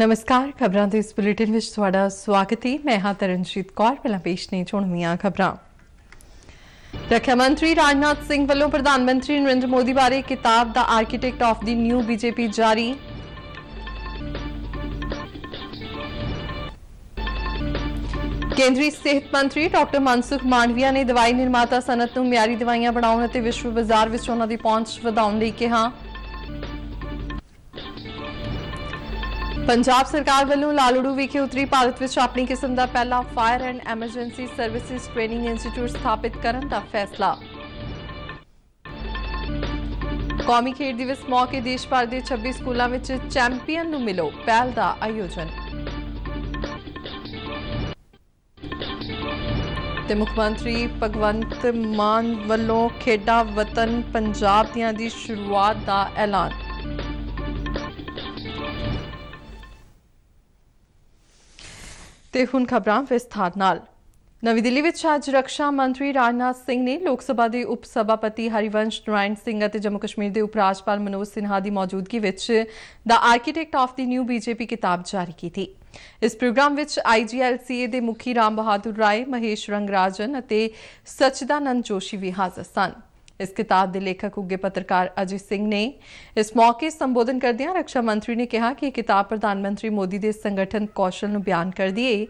ਨਮਸਕਾਰ ਖਬਰਾਂ ਦੇ ਇਸ ਬੁਲੇਟਿਨ ਵਿੱਚ ਤੁਹਾਡਾ ਸਵਾਗਤ ਹੈ ਮੈਂ ਹਾਂ ਤਰਨਜੀਤ ਕੌਰ ਪਹਿਲਾਂ ਪੇਸ਼ ਨੇ ਚੁਣਵੀਆਂ ਖਬਰਾਂ ਰੱਖਿਆ ਮੰਤਰੀ ਰਾਜਨਾਥ ਸਿੰਘ ਵੱਲੋਂ ਪ੍ਰਧਾਨ ਮੰਤਰੀ ਨਰਿੰਦਰ ਮੋਦੀ ਬਾਰੇ ਕਿਤਾਬ ਦਾ architect of the new BJP ਜਾਰੀ ਕੇਂਦਰੀ ਸਿਹਤ ਮੰਤਰੀ ਡਾਕਟਰ ਮਨਸੁਖ ਮਾਨਵੀਆ ਨੇ ਦਵਾਈ ਨਿਰਮਾਤਾ ਸਨਤ ਨੂੰ ਮਿਆਰੀ ਦਵਾਈਆਂ ਬਣਾਉਣ ਅਤੇ ਵਿਸ਼ਵ ਬਾਜ਼ਾਰ ਵਿੱਚ ਉਹਨਾਂ ਦੀ ਪਹੁੰਚ ਵਧਾਉਣ ਲਈ ਕਿਹਾ ਪੰਜਾਬ ਸਰਕਾਰ ਵੱਲੋਂ ਲਾਲੜੂ ਵਿਖੇ ਉਤਰੀ ਭਾਰਤ ਵਿੱਚ ਆਪਣੀ ਕਿਸਮ ਦਾ ਪਹਿਲਾ fire and emergency services training institute ਸਥਾਪਿਤ ਕਰਨ ਦਾ ਫੈਸਲਾ ਕੌਮੀ ਖੇਡ ਦਿਵਸ ਮੌਕੇ ਦੇਸ਼ ਭਰ ਦੇ 26 ਸਕੂਲਾਂ ਵਿੱਚ ਚੈਂਪੀਅਨ ਨੂੰ ਮਿਲੋ ਪਹਿਲ ਦਾ ਆਯੋਜਨ ਤੇ ਮੁੱਖ ਮੰਤਰੀ ਭਗਵੰਤ ਮਾਨ ਵੱਲੋਂ ਖੇਡਾਂ ਵਤਨ ਪੰਜਾਬ ਦੀਆਂ ਦੀ ਸ਼ੁਰੂਆਤ ਦਾ ਐਲਾਨ ਤੇ ਹੁਣ ਖਬਰਾਂ ਵਿਸਥਾਰ ਨਾਲ ਨਵੀਂ ਦਿੱਲੀ ਵਿੱਚ ਅੱਜ ਰੱਖਿਆ ਮੰਤਰੀ ਰਾਜਨਾਥ ਸਿੰਘ ਨੇ ਲੋਕ ਸਭਾ ਦੇ ਉਪ ਸਭਾਪਤੀ ਹਰੀਵੰਸ਼ ਨਰਾਇਣ ਸਿੰਘ ਅਤੇ ਜੰਮੂ ਕਸ਼ਮੀਰ ਦੇ ਉਪ ਰਾਜਪਾਲ ਮਨੋਜ ਸਿਨਹਾ ਦੀ ਮੌਜੂਦਗੀ ਵਿੱਚ ਦਾ architect of the new BJP ਕਿਤਾਬ ਜਾਰੀ ਕੀਤੀ ਇਸ ਪ੍ਰੋਗਰਾਮ ਵਿੱਚ ਆਈਜੀਐਲਸੀਏ ਦੇ ਮੁਖੀ ਰਾਮ ਬਹਾਦੁਰ ਰਾਏ ਮਹੇਸ਼ ਰੰਗਰਾਜਨ ਅਤੇ ਸਚਦਾਨੰਦ ਜੋਸ਼ੀ ਵੀ ਹਾਜ਼ਰ ਸਨ ਇਸ ਕਿਤਾਬ ਦੇ ਲੇਖਕ ਉੱਗੇ ਪੱਤਰਕਾਰ ਅਜੀਤ ਸਿੰਘ ਨੇ ਇਸ ਮੌਕੇ ਸੰਬੋਧਨ ਕਰਦਿਆਂ ਰੱਖਿਆ ਮੰਤਰੀ ਨੇ ਕਿਹਾ ਕਿ ਇਹ ਕਿਤਾਬ ਪ੍ਰਧਾਨ ਮੰਤਰੀ ਮੋਦੀ ਦੇ ਸੰਗਠਨ ਕੌਸ਼ਲ ਨੂੰ ਬਿਆਨ ਕਰਦੀ ਏ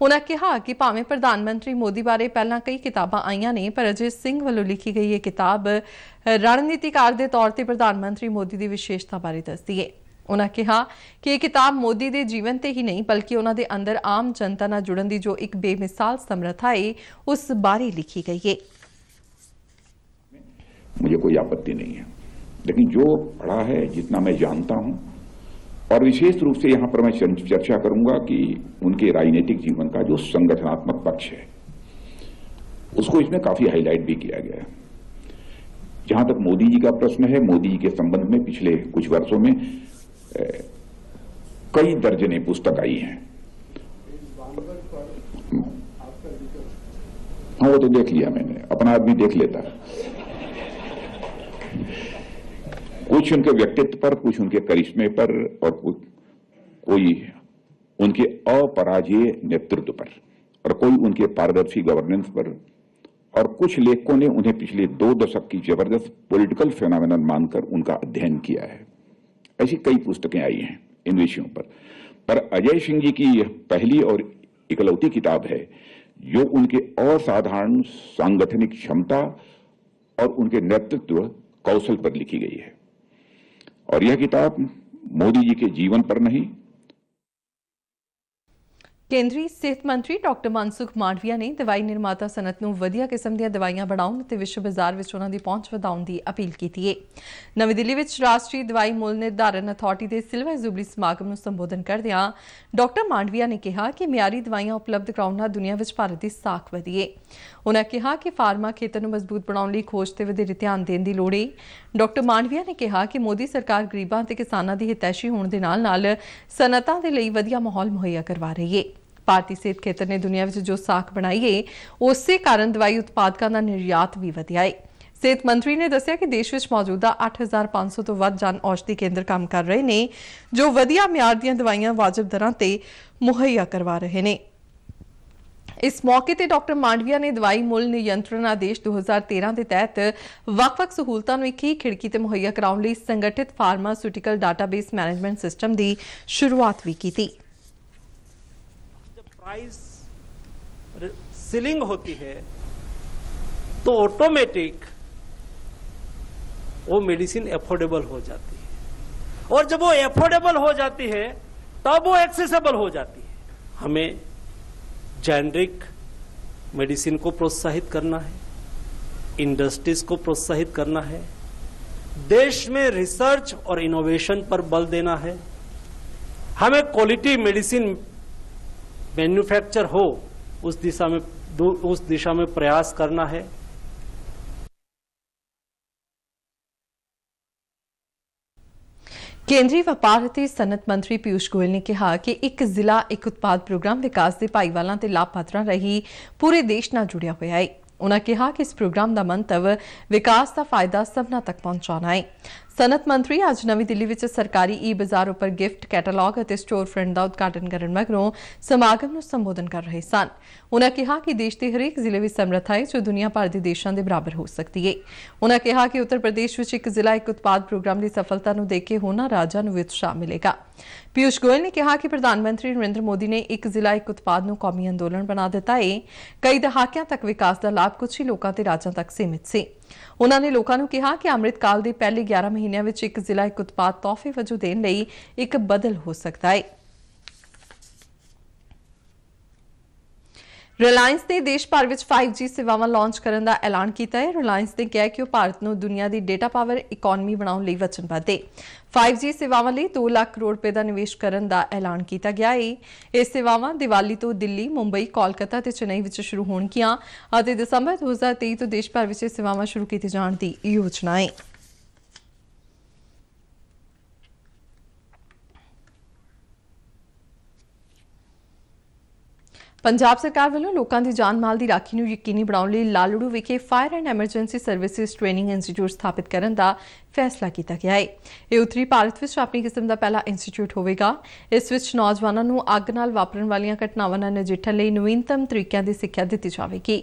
ਉਹਨਾਂ ਕਿਹਾ ਕਿ ਭਾਵੇਂ ਪ੍ਰਧਾਨ ਮੰਤਰੀ ਮੋਦੀ ਬਾਰੇ ਪਹਿਲਾਂ ਕਈ ਕਿਤਾਬਾਂ ਆਈਆਂ ਨੇ ਪਰ ਅਜੀਤ ਸਿੰਘ ਵੱਲੋਂ ਲਿਖੀ ਗਈ ਇਹ ਕਿਤਾਬ ਰਣਨੀਤੀਕਾਰ ਦੇ ਤੌਰ ਤੇ ਪ੍ਰਧਾਨ ਮੰਤਰੀ ਮੋਦੀ ਦੀ ਵਿਸ਼ੇਸ਼ਤਾ ਬਾਰੇ ਦੱਸਦੀ ਏ ਉਹਨਾਂ ਕਿਹਾ ਕਿ ਇਹ ਕਿਤਾਬ ਮੋਦੀ ਦੇ ਜੀਵਨ ਤੇ ਹੀ ਨਹੀਂ ਬਲਕਿ ਉਹਨਾਂ ਦੇ ਅੰਦਰ ਆਮ ਜਨਤਾ ਨਾਲ ਜੁੜਨ ਦੀ ਜੋ ਇੱਕ ਬੇਮਿਸਾਲ ਸਮਰੱਥਾ ਏ ਉਸ ਬਾਰੇ ਲਿਖੀ ਗਈ ਏ मुझे कोई आपत्ति नहीं है लेकिन जो पढ़ा है जितना मैं जानता हूं और विशेष रूप से यहां पर मैं चर्चा करूंगा कि उनके राजनीतिक जीवन का जो संगठनात्मक पक्ष है उसको इसमें काफी हाईलाइट भी किया गया है जहां तक मोदी जी का प्रश्न है मोदी जी के संबंध में पिछले कुछ वर्षों में ए, कई दर्जने पुस्तक आई हैं हाँ वो तो देख लिया मैंने अपना आदमी देख लेता है कुछ उनके व्यक्तित्व पर कुछ उनके करिश्मे पर और कोई उनके अपराजीय नेतृत्व पर और कोई उनके पारदर्शी गवर्नेंस पर और कुछ लेखकों ने उन्हें पिछले दो दशक की जबरदस्त पॉलिटिकल फेनामेनल मानकर उनका अध्ययन किया है ऐसी कई पुस्तकें आई हैं इन विषयों पर पर अजय सिंह जी की यह पहली और इकलौती किताब है जो उनके असाधारण सांगठनिक क्षमता और उनके नेतृत्व कौशल पर लिखी गई है और यह किताब मोदी जी के जीवन पर नहीं ਕੇਂਦਰੀ ਸਿਹਤ ਮੰਤਰੀ ਡਾਕਟਰ ਮਨਸੁਖ ਮਾਂਡਵੀਆ ਨੇ ਦਵਾਈ ਨਿਰਮਾਤਾ ਸਨਤ ਨੂੰ ਵਧੀਆ ਕਿਸਮ ਦੀਆਂ ਦਵਾਈਆਂ ਬਣਾਉਣ ਤੇ ਵਿਸ਼ਵ ਬਾਜ਼ਾਰ ਵਿੱਚ ਉਹਨਾਂ ਦੀ ਪਹੁੰਚ ਵਧਾਉਣ ਦੀ ਅਪੀਲ ਕੀਤੀ ਹੈ। ਨਵੀਂ ਦਿੱਲੀ ਵਿੱਚ ਰਾਸ਼ਟਰੀ ਦਵਾਈ ਮੁੱਲ ਨਿਰਧਾਰਨ ਅਥਾਰਟੀ ਦੇ ਸਿਲਵਰ ਜੁਬਲੀ ਸਮਾਗਮ ਨੂੰ ਸੰਬੋਧਨ ਕਰਦਿਆਂ ਡਾਕਟਰ ਮਾਂਡਵੀਆ ਨੇ ਕਿਹਾ ਕਿ ਮਿਆਰੀ ਦਵਾਈਆਂ ਉਪਲਬਧ ਕਰਾਉਣ ਨਾਲ ਦੁਨੀਆ ਵਿੱਚ ਭਾਰਤ ਦੀ ਸਾਖ ਵਧੀਏ। ਉਹਨਾਂ ਕਿਹਾ ਕਿ ਫਾਰਮਾ ਖੇਤਰ ਨੂੰ ਮਜ਼ਬੂਤ ਬਣਾਉਣ ਲਈ ਖੋਜ ਤੇ ਵਧੇਰੇ ਧਿਆਨ ਦੇਣ ਦੀ ਲੋੜ ਹੈ। ਡਾਕਟਰ ਮਾਂਡਵੀਆ ਨੇ ਕਿਹਾ ਕਿ ਮੋਦੀ ਸਰਕਾਰ ਗਰੀਬਾਂ ਤੇ ਕਿਸਾਨਾਂ ਦੀ ਹਿਤੈਸ਼ੀ ਹੋਣ ਦੇ ਨਾਲ-ਨਾਲ ਸਨਅਤਾਂ ਦੇ ਲਈ ਵਧੀਆ ਮਾਹੌਲ ਮੁਹੱਈਆ ਕਰਵਾ ਰਹੀ ਹੈ। ਭਾਰਤੀ ਸਿਹਤ ਖੇਤਰ ਨੇ ਦੁਨੀਆ ਵਿੱਚ ਜੋ ਸਾਖ ਬਣਾਈ ਹੈ ਉਸੇ ਕਾਰਨ ਦਵਾਈ ਉਤਪਾਦਕਾਂ ਦਾ ਨਿਰਯਾਤ ਵੀ ਵਧਿਆ ਹੈ ਸਿਹਤ ਮੰਤਰੀ ਨੇ ਦੱਸਿਆ ਕਿ ਦੇਸ਼ ਵਿੱਚ ਮੌਜੂਦਾ 8500 ਤੋਂ ਵੱਧ ਜਨ ਔਸ਼ਧੀ ਕੇਂਦਰ ਕੰਮ ਕਰ ਰਹੇ ਨੇ ਜੋ ਵਧੀਆ ਮਿਆਰ ਦੀਆਂ ਦਵਾਈਆਂ ਵਾਜਬ ਦਰਾਂ ਤੇ ਮੁਹੱਈਆ ਕਰਵਾ ਰਹੇ ਨੇ ਇਸ ਮੌਕੇ ਤੇ ਡਾਕਟਰ ਮਾਂਡਵੀਆ ਨੇ ਦਵਾਈ ਮੁੱਲ ਨਿਯੰਤਰਣ ਆਦੇਸ਼ 2013 ਦੇ ਤਹਿਤ ਵੱਖ-ਵੱਖ ਸਹੂਲਤਾਂ ਨੂੰ ਇੱਕ ਹੀ ਖਿੜਕੀ ਤੇ ਮੁਹੱਈਆ ਕਰਾਉਣ ਲਈ ਸੰਗਠਿਤ ਫਾਰਮਾਸਿਊਟੀਕਲ ਡਾਟਾਬੇਸ ਮੈਨੇਜਮੈਂਟ ਸਿਸਟਮ ਦੀ ਸ਼ੁਰੂਆਤ ਵੀ ਕੀਤੀ। प्राइस सीलिंग होती है तो ऑटोमेटिक वो मेडिसिन एफोर्डेबल हो जाती है और जब वो एफोर्डेबल हो जाती है तब वो एक्सेसिबल हो जाती है हमें जेनरिक मेडिसिन को प्रोत्साहित करना है इंडस्ट्रीज को प्रोत्साहित करना है देश में रिसर्च और इनोवेशन पर बल देना है हमें क्वालिटी मेडिसिन मैन्युफैक्चर हो उस दिशा में उस दिशा में प्रयास करना है केंद्रीय व्यापार सनत मंत्री पीयूष गोयल ने कहा कि एक जिला एक उत्पाद प्रोग्राम विकास के भाईवाल के लाभपात्र रही पूरे देश न जुड़िया होया है उन्होंने कहा कि इस प्रोग्राम का मंतव विकास का फायदा सबना तक पहुंचा है ਸਨਤ ਮੰਤਰੀ ਅੱਜ ਨਵੀਂ ਦਿੱਲੀ ਵਿੱਚ ਸਰਕਾਰੀ ਈ ਬਾਜ਼ਾਰ ਉੱਪਰ ਗਿਫਟ ਕੈਟਾਲੌਗ ਅਤੇ ਸਟੋਰ ਫਰੰਟ ਦਾ ਉਦਘਾਟਨ ਕਰਨ ਮਗਰੋਂ ਸਮਾਗਮ ਨੂੰ ਸੰਬੋਧਨ ਕਰ ਰਹੇ ਸਨ ਉਹਨਾਂ ਕਿਹਾ ਕਿ ਦੇਸ਼ ਦੇ ਹਰੇਕ ਜ਼ਿਲ੍ਹੇ ਵਿੱਚ ਸਮਰੱਥਾ ਹੈ ਜੋ ਦੁਨੀਆ ਭਰ ਦੇ ਦੇਸ਼ਾਂ ਦੇ ਬਰਾਬਰ ਹੋ ਸਕਦੀ ਹੈ ਉਹਨਾਂ ਕਿਹਾ ਕਿ ਉੱਤਰ ਪ੍ਰਦੇਸ਼ ਵਿੱਚ ਇੱਕ ਜ਼ਿਲ੍ਹਾ ਇੱਕ ਉਤਪਾਦ ਪ੍ਰੋਗਰਾਮ ਦੀ ਸਫਲਤਾ ਨੂੰ ਦੇਖ ਕੇ ਹੋਣਾ ਰਾਜਾਂ ਨੂੰ ਵੀ ਉਤਸ਼ਾਹ ਮਿਲੇਗਾ ਪਿਊਸ਼ ਗੋਇਲ ਨੇ ਕਿਹਾ ਕਿ ਪ੍ਰਧਾਨ ਮੰਤਰੀ ਨਰਿੰਦਰ ਮੋਦੀ ਨੇ ਇੱਕ ਜ਼ਿਲ੍ਹਾ ਇੱਕ ਉਤਪਾਦ ਨੂੰ ਕੌਮੀ ਅੰਦੋਲਨ ਬਣਾ ਦਿੱਤਾ ਹੈ ਕਈ ਦਹਾਕਿਆਂ ਤੱਕ ਵਿਕਾਸ ਦਾ ਲਾਭ ਕੁਝ ਹੀ ਲੋਕਾਂ ਤੇ ਰਾਜਾਂ ਤੱਕ ਸੀਮਿਤ ਸੀ ਉਹਨਾਂ ਨੇ ਲੋਕਾਂ ਨੂੰ ਕਿਹਾ ਕਿ ਅੰਮ੍ਰਿਤਕਾਲ ਦੇ ਪਹਿਲੇ 11 ਮਹੀਨਿਆਂ ਵਿੱਚ ਇੱਕ ਜ਼ਿਲ੍ਹਾ ਇੱਕ ਉਤਪਾਦ ਤੋਹਫੇ ਵਜੋਂ ਦੇਣ ਲਈ ਇੱਕ ਬਦਲ ਹੋ ਸਕਦਾ ਹੈ ਰਿਲਾਇੰਸ ਨੇ ਦੇਸ਼ ਭਰ ਵਿੱਚ 5G ਸੇਵਾਵਾਂ ਲਾਂਚ ਕਰਨ ਦਾ ਐਲਾਨ ਕੀਤਾ ਹੈ ਰਿਲਾਇੰਸ ਨੇ ਕਿਹਾ ਕਿ ਉਹ ਭਾਰਤ ਨੂੰ ਦੁਨੀਆ ਦੀ ਡੇਟਾ ਪਾਵਰ ਇਕਨੋਮੀ ਬਣਾਉਣ ਲਈ ਵਚਨਬੱਧ ਹੈ 5G ਸੇਵਾਵਾਂ ਲਈ 2 ਲੱਖ ਕਰੋੜ ਰੁਪਏ ਦਾ ਨਿਵੇਸ਼ ਕਰਨ ਦਾ ਐਲਾਨ ਕੀਤਾ ਗਿਆ ਹੈ ਇਹ ਸੇਵਾਵਾਂ ਦੀਵਾਲੀ ਤੋਂ ਦਿੱਲੀ ਮੁੰਬਈ ਕੋਲਕਾਤਾ ਤੇ ਚੇਨਈ ਵਿੱਚ ਸ਼ੁਰੂ ਹੋਣਗੀਆਂ ਅਤੇ ਦਸੰਬਰ 2023 ਤੋਂ ਦੇਸ਼ ਭਰ ਵਿੱਚ ਸੇਵਾਵਾਂ ਸ਼ੁਰੂ ਕੀਤੀ ਜਾਣ ਦੀ ਯੋਜਨਾ ਹੈ ਪੰਜਾਬ ਸਰਕਾਰ ਵੱਲੋਂ ਲੋਕਾਂ ਦੀ ਜਾਨ ਮਾਲ ਦੀ ਰਾਖੀ ਨੂੰ ਯਕੀਨੀ ਬਣਾਉਣ ਲਈ ਲਾਲੜੂ ਵਿਖੇ fire and emergency services training institute ਸਥਾਪਿਤ ਕਰਨ ਦਾ ਫੈਸਲਾ ਕੀਤਾ ਗਿਆ ਹੈ ਇਹ ਉੱਤਰੀ ਭਾਰਤ ਵਿੱਚ ਆਪਣੀ ਕਿਸਮ ਦਾ ਪਹਿਲਾ ਇੰਸਟੀਚਿਊਟ ਹੋਵੇਗਾ ਇਸ ਵਿੱਚ ਨੌਜਵਾਨਾਂ ਨੂੰ ਅੱਗ ਨਾਲ ਵਾਪਰਨ ਵਾਲੀਆਂ ਘਟਨਾਵਾਂ ਨਾਲ ਨਜਿੱਠਣ ਲਈ ਨਵੀਨਤਮ ਤਰੀਕਿਆਂ ਦੀ ਸਿੱਖਿਆ ਦਿੱਤੀ ਜਾਵੇਗੀ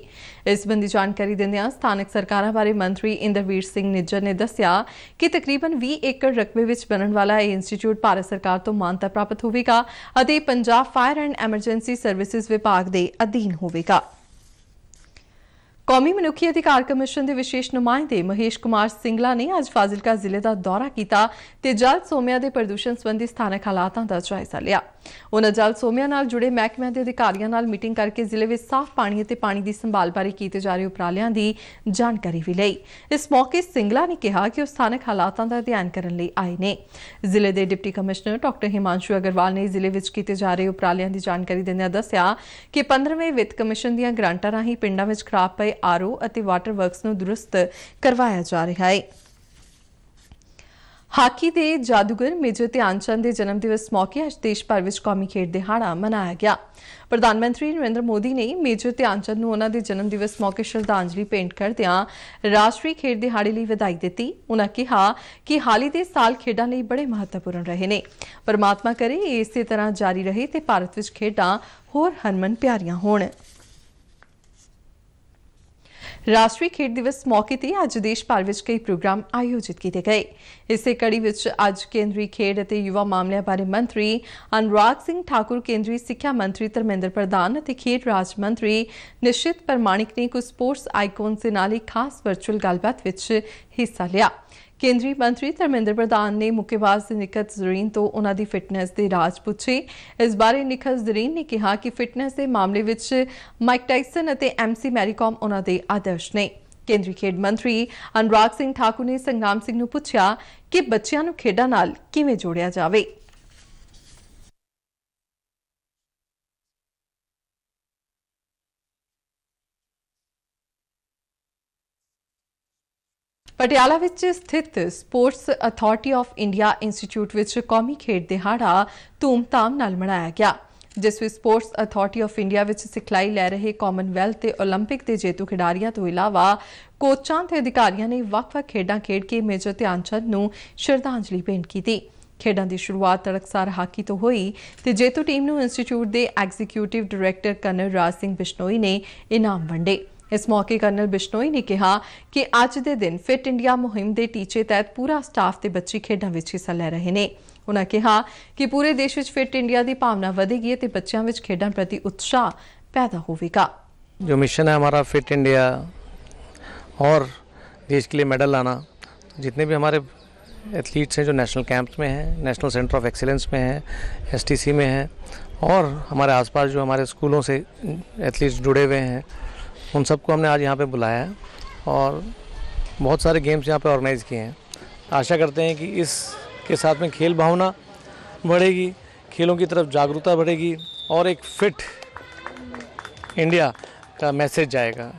ਇਸ ਸੰਬੰਧੀ ਜਾਣਕਾਰੀ ਦਿੰਦਿਆਂ ਸਥਾਨਕ ਸਰਕਾਰਾਂ ਬਾਰੇ ਮੰਤਰੀ ਇੰਦਰਵੀਰ ਸਿੰਘ ਨਿੱਜਰ ਨੇ ਦੱਸਿਆ ਕਿ ਤਕਰੀਬਨ 20 ਏਕੜ ਰਕਬੇ ਵਿੱਚ ਬਣਨ ਵਾਲਾ ਇਹ ਇੰਸਟੀਚਿਊਟ ਭਾਰਤ ਸਰਕਾਰ ਤੋਂ ਮਾਨਤਾ ਪ੍ਰਾਪਤ ਹੋਵੇਗਾ ਅਤੇ Punjab fire and emergency services ਵਿਭਾਗ ਦੇ ਅਧੀਨ ਹੋਵੇਗਾ ਕੌਮੀ ਮਨੁੱਖੀ ਅਧਿਕਾਰ ਕਮਿਸ਼ਨ ਦੇ ਵਿਸ਼ੇਸ਼ ਨੁਮਾਇੰਦੇ ਮਹੇਸ਼ ਕੁਮਾਰ ਸਿੰਗਲਾ ਨੇ ਅੱਜ ਫਾਜ਼ਿਲਕਾ ਜ਼ਿਲ੍ਹੇ ਦਾ ਦੌਰਾ ਕੀਤਾ ਤੇ ਜਲ ਸੋਮਿਆ ਦੇ ਪ੍ਰਦੂਸ਼ਣ ਸੰਬੰਧੀ ਸਥਾਨਕ ਹਾਲਾਤਾਂ ਦਾ ਜਾਇਜ਼ਾ ਲਿਆ ਉਹਨਾਂ ਜਲ ਸੋਮਿਆਂ ਨਾਲ ਜੁੜੇ ਮਹਿਕਮਿਆਂ ਦੇ ਅਧਿਕਾਰੀਆਂ ਨਾਲ ਮੀਟਿੰਗ ਕਰਕੇ ਜ਼ਿਲ੍ਹੇ ਵਿੱਚ ਸਾਫ਼ ਪਾਣੀ ਅਤੇ ਪਾਣੀ ਦੀ ਸੰਭਾਲ ਬਾਰੇ ਕੀਤੇ ਜਾ ਰਹੇ ਉਪਰਾਲਿਆਂ ਦੀ ਜਾਣਕਾਰੀ ਵੀ ਲਈ ਇਸ ਮੌਕੇ ਸਿੰਗਲਾ ਨੇ ਕਿਹਾ ਕਿ ਉਹ ਸਥਾਨਕ ਹਾਲਾਤਾਂ ਦਾ ਅਧਿਐਨ ਕਰਨ ਲਈ ਆਏ ਨੇ ਜ਼ਿਲ੍ਹੇ ਦੇ deputy commissioner doctor Himanshu Agarwal ਨੇ ਜ਼ਿਲ੍ਹੇ ਵਿੱਚ ਕੀਤੇ ਜਾ ਰਹੇ ਉਪਰਾਲਿਆਂ ਦੀ ਜਾਣਕਾਰੀ ਦਿੰਦਿਆਂ ਦੱਸਿਆ ਕਿ 15ਵੇਂ ਵਿੱਤ ਕਮਿਸ਼ਨ ਦੀਆਂ ਗ੍ਰਾਂਟਾਂ ਰਾਹੀਂ ਪਿੰਡਾਂ ਵਿੱਚ ਖਰਾਬ ਪਏ ਆਰਓ ਅਤੇ ਵਾਟਰ ਵਰਕਸ ਨੂੰ ਦਰੁਸਤ ਕਰਵਾਇਆ ਜਾ ਰਿਹਾ ਹੈ ਹਾਕੀ ਦੇ ਜਾਦੂਗਰ ਮੇਜਰ ਧਿਆਨ ਚੰਦ ਦੇ ਜਨਮ ਦਿਵਸ ਮੌਕੇ ਅੱਜ ਦੇਸ਼ ਭਰ ਵਿੱਚ ਕੌਮੀ ਖੇਡ ਦਿਹਾੜਾ ਮਨਾਇਆ ਗਿਆ ਪ੍ਰਧਾਨ ਮੰਤਰੀ ਨਰਿੰਦਰ ਮੋਦੀ ਨੇ ਮੇਜਰ ਧਿਆਨ ਚੰਦ ਨੂੰ ਉਹਨਾਂ ਦੇ ਜਨਮ ਦਿਵਸ ਮੌਕੇ ਸ਼ਰਧਾਂਜਲੀ ਪੇਂਟ ਕਰਦਿਆਂ ਰਾਸ਼ਟਰੀ ਖੇਡ ਦਿਹਾੜੇ ਲਈ ਵਧਾਈ ਦਿੱਤੀ ਉਹਨਾਂ ਕਿਹਾ ਕਿ ਹਾਲੀ ਦੇ ਸਾਲ ਖੇਡਾਂ ਲਈ ਬੜੇ ਮਹੱਤਵਪੂਰਨ ਰਹੇ ਨੇ ਪਰਮਾਤਮਾ ਕਰੇ ਇਸੇ ਤਰ੍ਹਾਂ ਜਾਰੀ ਰਹੇ ਤੇ ਭਾਰਤ ਵਿੱਚ ਖੇਡਾਂ ਹੋਰ ਹਰਮਨ ਪਿਆਰੀਆਂ ਹੋਣ ਰਾਸ਼ਟਰੀ ਖੇਡ ਦਿਵਸ ਮੌਕੇ ਤੇ ਅੱਜ ਦੇਸ਼ ਭਰ ਵਿੱਚ ਕਈ ਪ੍ਰੋਗਰਾਮ ਆਯੋਜਿਤ ਕੀਤੇ ਗਏ ਇਸੇ ਕੜੀ ਵਿੱਚ ਅੱਜ ਕੇਂਦਰੀ ਖੇਡ ਅਤੇ ਯੁਵਾ ਮਾਮਲਿਆਂ ਬਾਰੇ ਮੰਤਰੀ ਅਨੁਰਾਗ ਸਿੰਘ ਠਾਕੁਰ ਕੇਂਦਰੀ ਸਿੱਖਿਆ ਮੰਤਰੀ ਧਰਮੇਂਦਰ ਪ੍ਰਧਾਨ ਅਤੇ ਖੇਡ ਰਾਜ ਮੰਤਰੀ ਨਿਸ਼ਿਤ ਪਰਮਾਣਿਕ ਨੇ ਕੁਝ ਸਪੋਰਟਸ ਆਈਕਨਸ ਦੇ ਨਾਲ ਇੱਕ ਖਾਸ ਵਰਚੁਅਲ ਗੱਲਬਾਤ ਵਿੱਚ ਹਿੱਸਾ ਲਿਆ ਕੇਂਦਰੀ ਮੰਤਰੀ ਧਰਮਿੰਦਰ ਪ੍ਰਧਾਨ ਨੇ ਮੁੱਕੇਬਾਜ਼ ਦੇ ਨਿਕਤ ਜ਼ਰੀਨ ਤੋਂ ਉਹਨਾਂ ਦੀ ਫਿਟਨੈਸ ਦੇ ਰਾਜ ਪੁੱਛੇ ਇਸ ਬਾਰੇ ਨਿਕਤ ਜ਼ਰੀਨ ਨੇ ਕਿਹਾ ਕਿ ਫਿਟਨੈਸ ਦੇ ਮਾਮਲੇ ਵਿੱਚ ਮਾਈਕ ਟਾਈਸਨ ਅਤੇ ਐਮਸੀ ਮੈਰੀਕਮ ਉਹਨਾਂ ਦੇ ਆਦਰਸ਼ ਨੇ ਕੇਂਦਰੀ ਖੇਡ ਮੰਤਰੀ ਅਨਰਾਗ ਸਿੰਘ ਠਾਕੁਰ ਨੇ ਸੰਗਰਾਮ ਸਿੰਘ ਨੂੰ ਪੁੱਛਿਆ ਕਿ ਬੱਚਿਆਂ ਨੂੰ ਖੇਡਾਂ ਨਾਲ ਕਿਵੇਂ ਜੋੜਿਆ ਜਾਵੇ ਪਟਿਆਲਾ ਵਿੱਚ ਸਥਿਤ sports authority of India institute ਵਿੱਚ ਕੌਮੀ ਖੇਡ ਦਿਹਾੜਾ ਧੂਮਧਾਮ ਨਾਲ ਮਨਾਇਆ ਗਿਆ ਜਿਸ ਵਿੱਚ ਸਪੋਰਟਸ ਅਥਾਰਟੀ ਆਫ ਇੰਡੀਆ ਵਿੱਚ ਸਿਖਲਾਈ ਲੈ ਰਹੇ ਕਾਮਨਵੈਲਥ ਤੇ 올림픽 ਦੇ ਜੇਤੂ ਖਿਡਾਰੀਆਂ ਤੋਂ ਇਲਾਵਾ ਕੋਚਾਂ ਤੇ ਅਧਿਕਾਰੀਆਂ ਨੇ ਵੱਖ-ਵੱਖ ਖੇਡਾਂ ਖੇਡ ਕੇ ਮੇਜਰ ਧਿਆਨ ਚੰਦ ਨੂੰ ਸ਼ਰਧਾਂਜਲੀ ਭੇਂਟ ਕੀਤੀ। ਖੇਡਾਂ ਦੀ ਸ਼ੁਰੂਆਤ ਤੜਕਸਾਰ ਹਾਕੀ ਤੋਂ ਹੋਈ ਤੇ ਜੇਤੂ ਟੀਮ ਨੂੰ ਇੰਸਟੀਚਿਊਟ ਦੇ ਐਗਜ਼ੀਕਿਊਟਿਵ ਡਾਇਰੈਕਟਰ ਕਨਰ ਰਾਜ ਸਿੰਘ ਬਿਸ਼ਨੋਈ ਨੇ ਇਨਾਮ ਵੰਡੇ। ਇਸ ਮੌਕੇ ਕਰਨਲ ਬਿਸ਼ਨੋਈ ਨੇ ਕਿਹਾ ਕਿ ਅੱਜ ਦੇ ਦਿਨ ਫਿਟ ਇੰਡੀਆ ਮੁਹਿੰਮ ਦੇ ਟੀਚੇ ਤਹਿਤ ਪੂਰਾ ਸਟਾਫ ਤੇ ਬੱਚੇ ਖੇਡਾਂ ਵਿੱਚ ਹਿੱਸਾ ਲੈ ਰਹੇ ਨੇ ਉਹਨਾਂ ਕਿਹਾ ਕਿ ਪੂਰੇ ਦੇਸ਼ ਵਿੱਚ ਫਿਟ ਇੰਡੀਆ ਦੀ ਭਾਵਨਾ ਵਧੇਗੀ ਤੇ ਬੱਚਿਆਂ ਵਿੱਚ ਖੇਡਾਂ ਪ੍ਰਤੀ ਉਤਸ਼ਾਹ ਪੈਦਾ ਹੋਵੇਗਾ ਜੋ ਮਿਸ਼ਨ ਹੈ ਹਮਾਰਾ ਫਿट इंडिया और देश ਲਈ ਮੈਡਲ ਲਾਣਾ ਜਿੰਨੇ ਵੀ ਹਮਾਰੇ ਐਥਲੀਟਸ एथलीट्स ਜੋ ਨੈਸ਼ਨਲ ਕੈਂਪਸ कैंप्स ਹੈ national centre of excellence excellence ਹੈ ਐਸਟੀਸੀ एसटीसी ਹੈ ਔਰ ਹਮਾਰੇ ਆਸ-ਪਾਸ ਜੋ ਹਮਾਰੇ स्कूलों ਸੇ ਐਥਲੀਟਸ ਜੁੜੇ ਹੋਏ ਹੈ उन सबको हमने आज यहाँ पे बुलाया है और बहुत सारे गेम्स यहाँ पे ऑर्गेनाइज़ किए हैं आशा करते हैं कि इस के साथ में खेल भावना बढ़ेगी खेलों की तरफ जागरूकता बढ़ेगी और एक फिट इंडिया का मैसेज जाएगा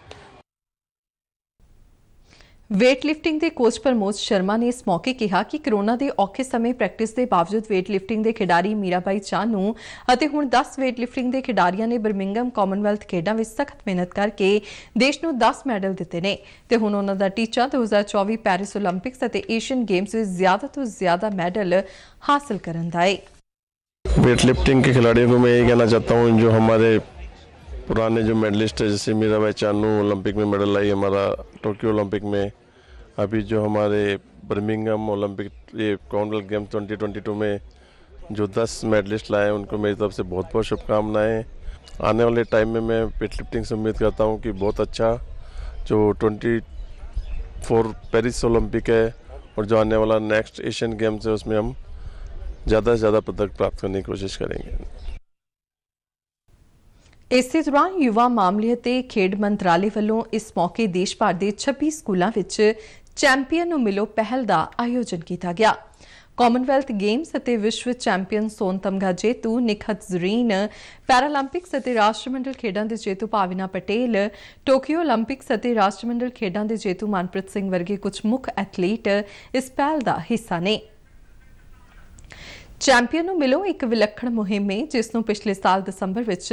ਵੇਟ ਲਿਫਟਿੰਗ ਦੇ ਕੋਚ ਪ੍ਰਮੋਦ ਸ਼ਰਮਾ ਨੇ ਇਸ ਮੌਕੇ ਕਿਹਾ ਕਿ ਕਰੋਨਾ ਦੇ ਔਖੇ ਸਮੇਂ ਪ੍ਰੈਕਟਿਸ ਦੇ ਬਾਵਜੂਦ ਵੇਟ ਲਿਫਟਿੰਗ ਦੇ ਖਿਡਾਰੀ ਮੀਰਾਬਾਈ ਚਾਨ ਨੂੰ ਅਤੇ ਹੁਣ 10 ਵੇਟ ਲਿਫਟਿੰਗ ਦੇ ਖਿਡਾਰੀਆਂ ਨੇ ਬਰਮਿੰਗਮ ਕਾਮਨਵੈਲਥ ਖੇਡਾਂ ਵਿੱਚ ਸਖਤ ਮਿਹਨਤ ਕਰਕੇ ਦੇਸ਼ ਨੂੰ 10 ਮੈਡਲ ਦਿੱਤੇ ਨੇ ਤੇ ਹੁਣ ਉਹਨਾਂ ਦਾ ਟੀਚਾ 2024 ਪੈਰਿਸ 올림픽ਸ ਅਤੇ ਏਸ਼ੀਅਨ ਗੇਮਸ ਵਿੱਚ ਜ਼ਿਆਦਾ ਤੋਂ ਜ਼ਿਆਦਾ ਮੈਡਲ ਹਾਸਲ ਕਰਨ ਦਾ ਹੈ वेट लिफ्टिंग ਦੇ ਖਿਡਾਰੀਆਂ ਨੂੰ ਮੈਂ ਇਹ ਕਹਿਣਾ चाहता ਹਾਂ ਜੋ हमारे पुराने जो मेडलिस्ट है जैसे मीरा भाई चानू ओलंपिक में मेडल लाई हमारा टोक्यो ओलंपिक में अभी जो हमारे बर्मिंगम ओलंपिक ये कॉमनवेल्थ गेम्स 2022 में जो 10 मेडलिस्ट लाए उनको मेरी तरफ से बहुत बहुत शुभकामनाएँ आने वाले टाइम में मैं वेट लिफ्टिंग से उम्मीद करता हूँ कि बहुत अच्छा जो ट्वेंटी पेरिस ओलंपिक है और जो आने वाला नेक्स्ट एशियन गेम्स है उसमें हम ज़्यादा से ज़्यादा पदक प्राप्त करने की कोशिश करेंगे ਇਸੇ ਦੌਰਾਨ ਯੁਵਾ ਮਾਮਲੇ ਤੇ ਖੇਡ ਮੰਤਰਾਲੇ ਵੱਲੋਂ ਇਸ ਮੌਕੇ ਦੇਸ਼ ਭਰ ਦੇ 26 ਸਕੂਲਾਂ ਵਿੱਚ ਚੈਂਪੀਅਨ ਨੂੰ ਮਿਲੋ ਪਹਿਲ ਦਾ ਆਯੋਜਨ ਕੀਤਾ ਗਿਆ ਕਾਮਨਵੈਲਥ ਗੇਮਸ ਅਤੇ ਵਿਸ਼ਵ ਚੈਂਪੀਅਨ ਸੋਨ ਤਮਗਾ ਜੇਤੂ ਨਿਖਤ ਜ਼ਰੀਨ ਪੈਰਾਲੰਪਿਕਸ ਅਤੇ ਰਾਸ਼ਟਰਮੰਡਲ ਖੇਡਾਂ ਦੇ ਜੇਤੂ ਪਾਵਿਨਾ ਪਟੇਲ ਟੋਕੀਓ 올림픽ਸ ਅਤੇ ਰਾਸ਼ਟਰਮੰਡਲ ਖੇਡਾਂ ਦੇ ਜੇਤੂ ਮਨਪ੍ਰੀਤ ਸਿੰਘ ਵਰਗੇ ਕੁਝ ਮੁੱਖ ਐਥਲੀਟ ਇਸ ਪਹਿਲ ਦਾ ਹਿੱਸਾ ਨੇ ਚੈਂਪੀਅਨ ਨੂੰ ਮਿਲੋ ਇੱਕ ਵਿਲੱਖਣ ਮੁਹਿੰਮ ਹੈ ਜਿਸ ਨੂੰ ਪਿਛਲੇ ਸਾਲ ਦਸੰਬਰ ਵਿੱਚ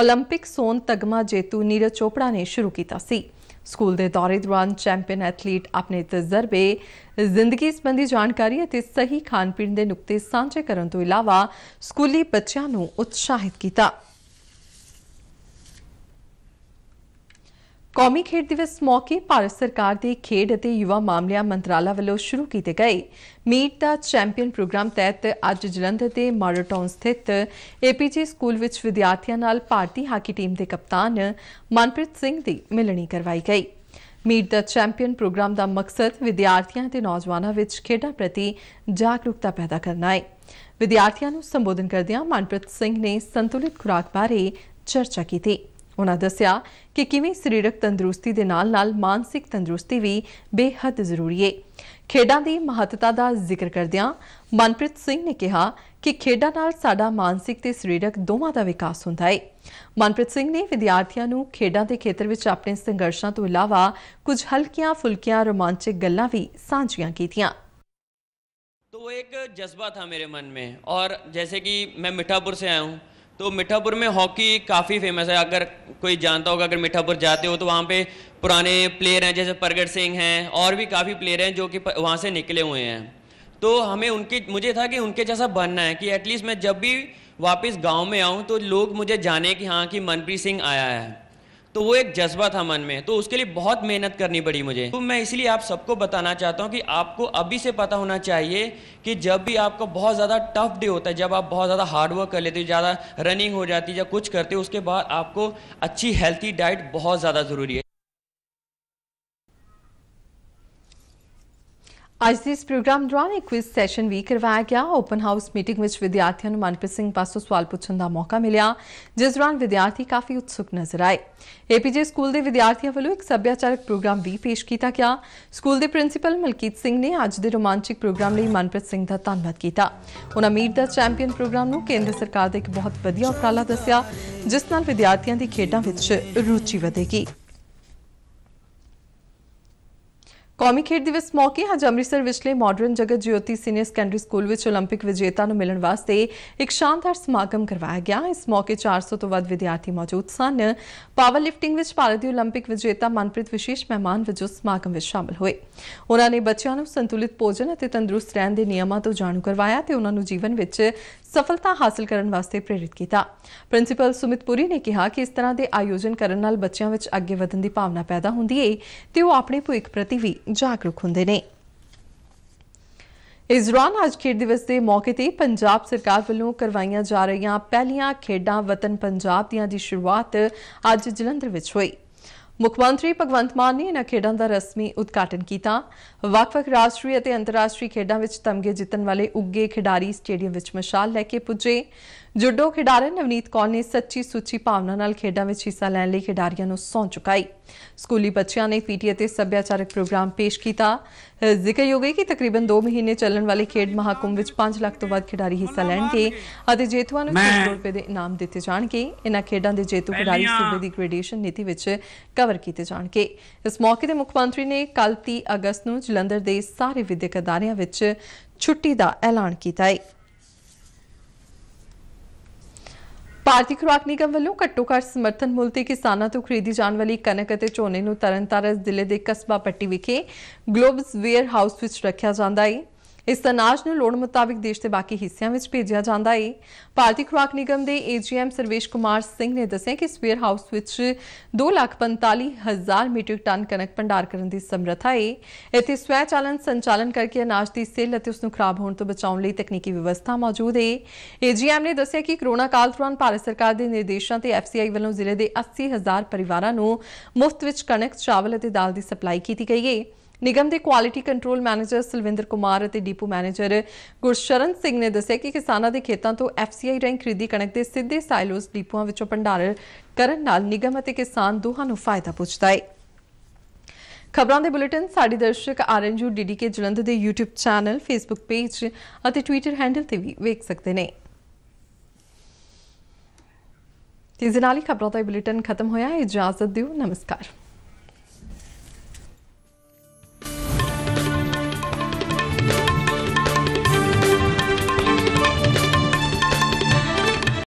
올림픽 ਸੋਨ ਤਗਮਾ ਜੇਤੂ ਨੀਰਜ ਚੋਪੜਾ ਨੇ ਸ਼ੁਰੂ ਕੀਤਾ ਸੀ ਸਕੂਲ ਦੇ ਦੌਰੇ ਦੌਰਾਨ ਚੈਂਪੀਅਨ ਐਥਲੀਟ ਆਪਣੇ ਤਜਰਬੇ ਜ਼ਿੰਦਗੀ ਸੰਬੰਧੀ ਜਾਣਕਾਰੀ ਅਤੇ ਸਹੀ ਖਾਣ ਪੀਣ ਦੇ ਨੁਕਤੇ ਸਾਂਝੇ ਕਰਨ ਤੋਂ ਇਲਾਵਾ ਸਕੂਲੀ ਬੱਚਿਆਂ ਨੂੰ ਉਤਸ਼ਾਹਿਤ ਕੀਤਾ ਕੌਮੀ ਖੇਡ ਦਿਵਸ ਮੌਕੇ ਭਾਰਤ ਸਰਕਾਰ ਦੇ ਖੇਡ ਅਤੇ ਯੁਵਾ ਮਾਮਲਿਆਂ ਮੰਤਰਾਲਾ ਵੱਲੋਂ ਸ਼ੁਰੂ ਕੀਤੇ ਗਏ ਮੀਟ ਦਾ ਚੈਂਪੀਅਨ ਪ੍ਰੋਗਰਾਮ ਤਹਿਤ ਅੱਜ ਜਲੰਧਰ ਦੇ ਮਾਡਲਟਾਊਨ ਸਥਿਤ ਏਪੀਜੀ ਸਕੂਲ ਵਿੱਚ ਵਿਦਿਆਰਥੀਆਂ ਨਾਲ ਭਾਰਤੀ ਹਾਕੀ ਟੀਮ ਦੇ ਕਪਤਾਨ ਮਨਪ੍ਰੀਤ ਸਿੰਘ ਦੀ ਮਿਲਣੀ ਕਰਵਾਈ ਗਈ ਮੀਟ ਦਾ ਚੈਂਪੀਅਨ ਪ੍ਰੋਗਰਾਮ ਦਾ ਮਕਸਦ ਵਿਦਿਆਰਥੀਆਂ ਤੇ ਨੌਜਵਾਨਾਂ ਵਿੱਚ ਖੇਡਾਂ ਪ੍ਰਤੀ ਜਾਗਰੂਕਤਾ ਪੈਦਾ ਕਰਨਾ ਹੈ ਵਿਦਿਆਰਥੀਆਂ ਨੂੰ ਸੰਬੋਧਨ ਕਰਦਿਆਂ ਮਨਪ੍ਰੀਤ ਸਿੰਘ ਨੇ ਸੰਤੁਲਿਤ ਖੁਰਾਕ ਬਾਰੇ ਚਰਚਾ ਕੀਤੀ ਉਹਨਾਂ ਦੱਸਿਆ ਕਿ ਕਿਵੇਂ ਸਰੀਰਕ ਤੰਦਰੁਸਤੀ ਦੇ ਨਾਲ-ਨਾਲ ਮਾਨਸਿਕ ਤੰਦਰੁਸਤੀ ਵੀ ਬੇਹੱਦ ਜ਼ਰੂਰੀ ਹੈ ਖੇਡਾਂ ਦੀ ਮਹੱਤਤਾ ਦਾ ਜ਼ਿਕਰ ਕਰਦਿਆਂ ਮਨਪ੍ਰੀਤ ਸਿੰਘ ਨੇ ਕਿਹਾ ਕਿ ਖੇਡਾਂ ਨਾਲ ਸਾਡਾ ਮਾਨਸਿਕ ਤੇ ਸਰੀਰਕ ਦੋਵਾਂ ਦਾ ਵਿਕਾਸ ਹੁੰਦਾ ਹੈ ਮਨਪ੍ਰੀਤ ਸਿੰਘ ਨੇ ਵਿਦਿਆਰਥੀਆਂ ਨੂੰ ਖੇਡਾਂ ਦੇ ਖੇਤਰ ਵਿੱਚ ਆਪਣੇ ਸੰਘਰਸ਼ਾਂ ਤੋਂ ਇਲਾਵਾ ਕੁਝ ਹਲਕੀਆਂ-ਫੁਲਕੀਆਂ ਰੋਮਾਂਚਕ ਗੱਲਾਂ ਵੀ ਸਾਂਝੀਆਂ ਕੀਤੀਆਂ ਤੋਂ ਇੱਕ ਜਜ਼ਬਾ ਥਾ ਮੇਰੇ ਮਨ में ਔਰ ਜੈਸੇ ਕਿ ਮੈਂ ਮਿਠਾਪੁਰ ਸੇ ਆਇਆ ਹੂੰ तो मिठापुर में हॉकी काफ़ी फेमस है अगर कोई जानता होगा अगर मिठापुर जाते हो तो वहाँ पे पुराने प्लेयर हैं जैसे प्रगट सिंह हैं और भी काफ़ी प्लेयर हैं जो कि वहाँ से निकले हुए हैं तो हमें उनके मुझे था कि उनके जैसा बनना है कि एटलीस्ट मैं जब भी वापस गांव में आऊँ तो लोग मुझे जाने कि हाँ कि मनप्रीत सिंह आया है तो वो एक जज्बा था मन में तो उसके लिए बहुत मेहनत करनी पड़ी मुझे तो मैं इसलिए आप सबको बताना चाहता हूँ कि आपको अभी से पता होना चाहिए कि जब भी आपका बहुत ज़्यादा टफ डे होता है जब आप बहुत ज़्यादा हार्डवर्क कर लेते हो ज़्यादा रनिंग हो जाती है या कुछ करते हो उसके बाद आपको अच्छी हेल्थी डाइट बहुत ज़्यादा ज़रूरी है ਅੱਜ ਦੇ ਇਸ ਪ੍ਰੋਗਰਾਮ ਦੌਰਾਨ ਇੱਕ ਕੁਇਜ਼ ਸੈਸ਼ਨ ਵੀ ਕਰਵਾਇਆ ਗਿਆ ਓਪਨ ਹਾਊਸ ਮੀਟਿੰਗ ਵਿੱਚ ਵਿਦਿਆਰਥੀਆਂ ਨੂੰ ਮਨਪ੍ਰੀਤ ਸਿੰਘ ਪਾਸੋਂ ਸਵਾਲ ਪੁੱਛਣ ਦਾ ਮੌਕਾ ਮਿਲਿਆ ਜਿਸ ਦੌਰਾਨ ਵਿਦਿਆਰਥੀ ਕਾਫੀ ਉਤਸੁਕ ਨਜ਼ਰ ਆਏ ਏਪੀਜੇ ਸਕੂਲ ਦੇ ਵਿਦਿਆਰਥੀਆਂ ਵੱਲੋਂ ਇੱਕ ਸੱਭਿਆਚਾਰਕ ਪ੍ਰੋਗਰਾਮ ਵੀ ਪੇਸ਼ ਕੀਤਾ ਗਿਆ ਸਕੂਲ ਦੇ ਪ੍ਰਿੰਸੀਪਲ ਮਲਕੀਤ ਸਿੰਘ ਨੇ ਅੱਜ ਦੇ ਰੋਮਾਂਚਿਕ ਪ੍ਰੋਗਰਾਮ ਲਈ ਮਨਪ੍ਰੀਤ ਸਿੰਘ ਦਾ ਧੰਨਵਾਦ ਕੀਤਾ ਉਹਨਾਂ ਮੀਟ ਦਾ ਚੈਂਪੀਅਨ ਪ੍ਰੋਗਰਾਮ ਨੂੰ ਕੇਂਦਰ ਸਰਕਾਰ ਦਾ ਇੱਕ ਬਹੁਤ ਵਧੀਆ ਉਪਰਾਲਾ ਦੱਸਿਆ ਜਿਸ ਨਾਲ ਵਿਦਿਆਰਥੀਆਂ ਦੀ ਖੇਡਾਂ ਵਿੱਚ ਰੁਚੀ ਵਧੇਗੀ ਕੌਮੀ ਖੇਡ ਦਿਵਸ ਮੌਕੇ ਅੱਜ ਅੰਮ੍ਰਿਤਸਰ ਵਿਚਲੇ ਮਾਡਰਨ ਜਗਤ ਜਯੋਤੀ ਸੀਨੀਅਰ ਸੈਕੰਡਰੀ ਸਕੂਲ ਵਿੱਚ 올림픽 ਵਿਜੇਤਾ ਨੂੰ ਮਿਲਣ ਵਾਸਤੇ ਇੱਕ ਸ਼ਾਨਦਾਰ ਸਮਾਗਮ ਕਰਵਾਇਆ ਗਿਆ ਇਸ ਮੌਕੇ 400 ਤੋਂ ਵੱਧ ਵਿਦਿਆਰਥੀ ਮੌਜੂਦ ਸਨ ਪਾਵਰ ਲਿਫਟਿੰਗ ਵਿੱਚ ਭਾਰਤ ਦੀ 올림픽 ਵਿਜੇਤਾ ਮਨਪ੍ਰੀਤ ਵਿਸ਼ੇਸ਼ ਮਹਿਮਾਨ ਵਜੋਂ ਸਮਾਗਮ ਵਿੱਚ ਸ਼ਾਮਲ ਹੋਏ ਉਹਨਾਂ ਨੇ ਬੱਚਿਆਂ ਨੂੰ ਸੰਤੁਲਿਤ ਭੋਜਨ ਅਤੇ ਤੰਦਰੁਸਤ ਰਹਿਣ ਦੇ ਨਿਯਮਾਂ ਤੋਂ ਜਾਣੂ ਕਰਵਾਇਆ ਤੇ ਉਹਨਾਂ ਨੂੰ ਜੀਵਨ ਵਿੱਚ ਸਫਲਤਾ ਹਾਸਲ ਕਰਨ ਵਾਸਤੇ ਪ੍ਰੇਰਿਤ ਕੀਤਾ ਪ੍ਰਿੰਸੀਪਲ ਸੁਮਿਤ ਪੁਰੀ ਨੇ ਕਿਹਾ ਕਿ ਇਸ ਤਰ੍ਹਾਂ ਦੇ ਆਯੋਜਨ ਕਰਨ ਨਾਲ ਬੱਚਿਆਂ ਵਿੱਚ ਅੱਗੇ ਵਧਣ ਦੀ ਭਾਵਨਾ ਪੈਦਾ ਹੁੰਦੀ ਹੈ ਤੇ ਉਹ ਆਪਣੇ ਭਵਿੱਖ ਪ੍ਰਤੀ ਵੀ ਜਾਗਰੂਕ ਹੁੰਦੇ ਨੇ ਇਸ ਦੌਰਾਨ ਅੱਜ ਖੇਡ ਦਿਵਸ ਦੇ ਮੌਕੇ ਤੇ ਪੰਜਾਬ ਸਰਕਾਰ ਵੱਲੋਂ ਕਰਵਾਈਆਂ ਜਾ ਰਹੀਆਂ ਪਹਿਲੀਆਂ ਖੇਡਾਂ ਵਤਨ ਪੰਜਾਬ ਦੀਆਂ ਦੀ ਸ਼ੁਰੂਆਤ ਅੱਜ ਜਲੰਧਰ ਵਿੱਚ ਹੋਈ ਮੁੱਖ ਮੰਤਰੀ ਭਗਵੰਤ ਮਾਨ ਨੇ ਇਹਨਾਂ ਖੇਡਾਂ ਦਾ ਰਸਮੀ ਉਦਘਾਟਨ ਕੀਤਾ ਵੱਖ-ਵੱਖ ਰਾਸ਼ਟਰੀ ਅਤੇ ਅੰਤਰਰਾਸ਼ਟਰੀ ਖੇਡਾਂ ਵਿੱਚ ਤਮਗੇ ਜਿੱਤਣ ਵਾਲੇ ਉੱਗੇ ਖਿਡਾਰੀ ਸਟੇਡੀਅਮ ਵਿੱਚ ਮਸ਼ਾਲ ਲੈ ਕੇ ਪੁੱਜੇ ਜੁੱਡੋ ਖਿਡਾਰੀ ਨਵਨੀਤ ਕੌਰ ਨੇ ਸੱਚੀ ਸੁੱਚੀ ਭਾਵਨਾ ਨਾਲ ਖੇਡਾਂ ਵਿੱਚ ਹਿੱਸਾ ਲੈਣ ਲਈ ਖਿਡਾਰੀਆਂ ਨੂੰ ਸੌਂ ਚੁਕਾਈ ਸਕੂਲੀ ਬੱਚਿਆਂ ਨੇ ਪੀਟੀਏ ਤੇ ਸੱਭਿਆਚਾਰਕ ਪ੍ਰੋਗਰਾਮ ਪੇਸ਼ ਕੀਤਾ ਜ਼ਿਕਰਯੋਗ ਹੈ ਕਿ ਤਕਰੀਬਨ 2 ਮਹੀਨੇ ਚੱਲਣ ਵਾਲੇ ਖੇਡ ਮਹਾਕੁੰਭ ਵਿੱਚ 5 ਲੱਖ ਤੋਂ ਵੱਧ ਖਿਡਾਰੀ ਹਿੱਸਾ ਲੈਣਗੇ ਅਤੇ ਜੇਤੂਆਂ ਨੂੰ 100 ਰੁਪਏ ਦੇ ਇਨਾਮ ਦਿੱਤੇ ਜਾਣਗੇ ਇਹਨਾਂ ਖੇਡਾਂ ਦੇ ਜੇਤੂ ਖਿਡਾਰੀ ਸੂਬੇ ਦੀ ਗ੍ਰੇਡੇਸ਼ਨ ਨੀਤੀ ਵਿੱਚ ਕਵਰ ਕੀਤੇ ਜਾਣਗੇ ਇਸ ਮੌਕੇ ਤੇ ਮੁੱਖ ਮੰਤਰੀ ਨੇ ਕੱਲ 30 ਅਗਸਤ ਨੂੰ ਜਲੰਧਰ ਦੇ ਸਾਰੇ ਵਿਦਿਅਕ ਅਦਾਰਿਆਂ ਵਿੱਚ ਛੁੱਟੀ ਦਾ ਐਲਾਨ ਕੀਤਾ ਹੈ ਭਾਰਤੀ ਖੁਰਾਕ ਨਿਗਮ ਵੱਲੋਂ ਘੱਟੋ ਘੱਟ ਸਮਰਥਨ ਮੁੱਲ ਤੇ ਕਿਸਾਨਾਂ ਤੋਂ ਖਰੀਦੀ ਜਾਣ ਵਾਲੀ ਕਣਕ ਅਤੇ ਝੋਨੇ ਨੂੰ ਤਰਨਤਾਰਨ ਜ਼ਿਲ੍ਹੇ ਦੇ ਕਸਬਾ ਪੱਟੀ ਵਿਖੇ ਗਲੋਬਸ ਵੇਅਰ ਹਾਊਸ ਵਿੱਚ ਰੱਖਿਆ ਜਾਂਦਾ ਹੈ ਇਸ ਅਨਾਜ ਨੂੰ ਲੋੜ ਮੁਤਾਬਿਕ ਦੇਸ਼ ਦੇ ਬਾਕੀ ਹਿੱਸਿਆਂ ਵਿੱਚ ਭੇਜਿਆ ਜਾਂਦਾ ਹੈ ਭਾਰਤੀ ਖੁਰਾਕ ਨਿਗਮ ਦੇ ਏਜੀਐਮ ਸਰਵੇਸ਼ ਕੁਮਾਰ ਸਿੰਘ ਨੇ ਦੱਸਿਆ ਕਿ ਸਵੇਅਰ ਹਾਊਸ ਵਿੱਚ 245000 ਮੀਟ੍ਰਿਕ ਟਨ ਕਣਕ ਭੰਡਾਰ ਕਰਨ ਦੀ ਸਮਰੱਥਾ ਹੈ ਇੱਥੇ ਸਵੈ ਚਾਲਨ ਸੰਚਾਲਨ ਕਰਕੇ ਅਨਾਜ ਦੀ ਸੇਲ ਅਤੇ ਉਸ ਨੂੰ ਖਰਾਬ ਹੋਣ ਤੋਂ ਬਚਾਉਣ ਲਈ ਤਕਨੀਕੀ ਵਿਵਸਥਾ ਮੌਜੂਦ ਹੈ ਏਜੀਐਮ ਨੇ ਦੱਸਿਆ ਕਿ ਕਰੋਨਾ ਕਾਲ ਦੌਰਾਨ ਭਾਰਤ ਸਰਕਾਰ ਦੇ ਨਿਰਦੇਸ਼ਾਂ ਤੇ ਐਫਸੀਆਈ ਵੱਲੋਂ ਜ਼ਿਲ੍ਹੇ ਦੇ 80000 ਪਰਿਵਾਰਾਂ ਨੂੰ ਮੁਫਤ ਵਿੱਚ ਕਣਕ ਚਾਵਲ ਅਤੇ ਦਾਲ ਦੀ ਸਪਲਾਈ ਕੀਤੀ ਗਈ ਹੈ ਨਿਗਮ ਦੇ quality control manager Salwinder Kumar ਅਤੇ ਡੀਪੂ ਮੈਨੇਜਰ ਗੁਰਸ਼ਰਨ ਸਿੰਘ ਨੇ ਦੱਸਿਆ ਕਿ ਕਿਸਾਨਾਂ ਦੇ ਖੇਤਾਂ ਤੋਂ ਐਫਸੀਆਈ ਰੈਂਕ ਖਰੀਦੀ ਕਣਕ ਦੇ ਸਿੱਧੇ ਸਾਈਲੋਸ ਡੀਪੂਆਂ ਵਿੱਚੋਂ ਭੰਡਾਰ ਕਰਨ ਨਾਲ ਨਿਗਮ ਅਤੇ ਕਿਸਾਨ ਦੋਹਾਂ ਨੂੰ ਫਾਇਦਾ ਪਹੁੰਚਦਾ ਹੈ ਖਬਰਾਂ ਦੇ ਬੁਲੇਟਿਨ ਸਾਡੀ ਦਰਸ਼ਕ ਆਰਐਨਯੂ ਡੀਡੀਕੇ ਜਲੰਧਰ ਦੇ YouTube ਚੈਨਲ Facebook ਪੇਜ ਅਤੇ Twitter ਹੈਂਡਲ ਤੇ ਵੀ ਵੇਖ ਸਕਦੇ ਨੇ ਤੇ ਹੀ ਖਬਰਾਂ ਦਾ ਬੁਲੇਟਿਨ ਖਤਮ ਹੋਇਆ ਇਜਾਜ਼ਤ ਦਿਓ ਨਮਸਕਾਰ